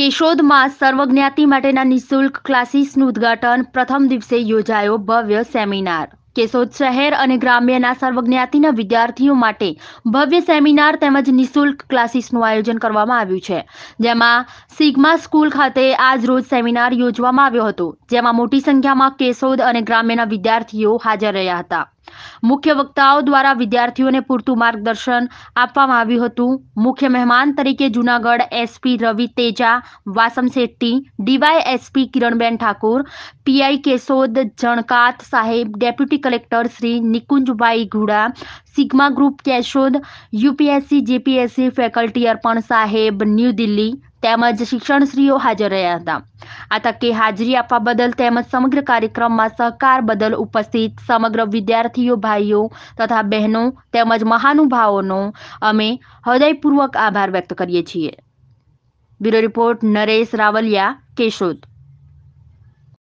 કેશોદમાં સર્વજ્ઞાતિ માટેના નિઃશુલ્ક ક્લાસીસનું ઉદ્ઘાટન પ્રથમ દિવસે યોજાયો ભવ્ય સેમિનાર કેશોદ શહેર અને ગ્રામ્યના સર્વજ્ઞાતિના વિદ્યાર્થીઓ માટે ભવ્ય સેમિનાર તેમજ નિઃશુલ્ક ક્લાસીસનું આયોજન કરવામાં આવ્યું છે જેમાં સિગ્મા સ્કૂલ ખાતે આજ રોજ સેમિનાર યોજવામાં આવ્યો હતો જેમાં મોટી સંખ્યામાં કેશોદ અને ગ્રામ્યના વિદ્યાર્થીઓ હાજર રહ્યા હતા મુખ્ય વક્તાઓ દ્વારા વિદ્યાર્થીઓને પૂરતું માર્ગદર્શન આપવામાં આવ્યું હતું મુખ્ય મહેમાન તરીકે Junagadh SP Ravi Teja Vasam Shetty DY SP કિરણબેન ઠાકુર પીઆઈ કેશોદ જણકાત સાહેબ ડેપ્યુટી કલેક્ટર શ્રી નિકુંજભાઈ Ghuda sigma group Keshod UPSC GPSC faculty Arpan સાહેબ ન્યૂ દિલ્હી તેમજ શિક્ષણશ્રીઓ હાજર રહ્યા હતા આ તકે હાજરી આપવા બદલ તેમજ સમગ્ર કાર્યક્રમમાં સહકાર બદલ ઉપસ્થિત સમગ્ર વિદ્યાર્થીઓ ભાઈઓ તથા બહેનો તેમજ મહાનુભાવોનો અમે હૃદયપૂર્વક આભાર વ્યક્ત કરીએ છીએ બ્યુરો રિપોર્ટ નરેશ રાવલિયા કેશોદ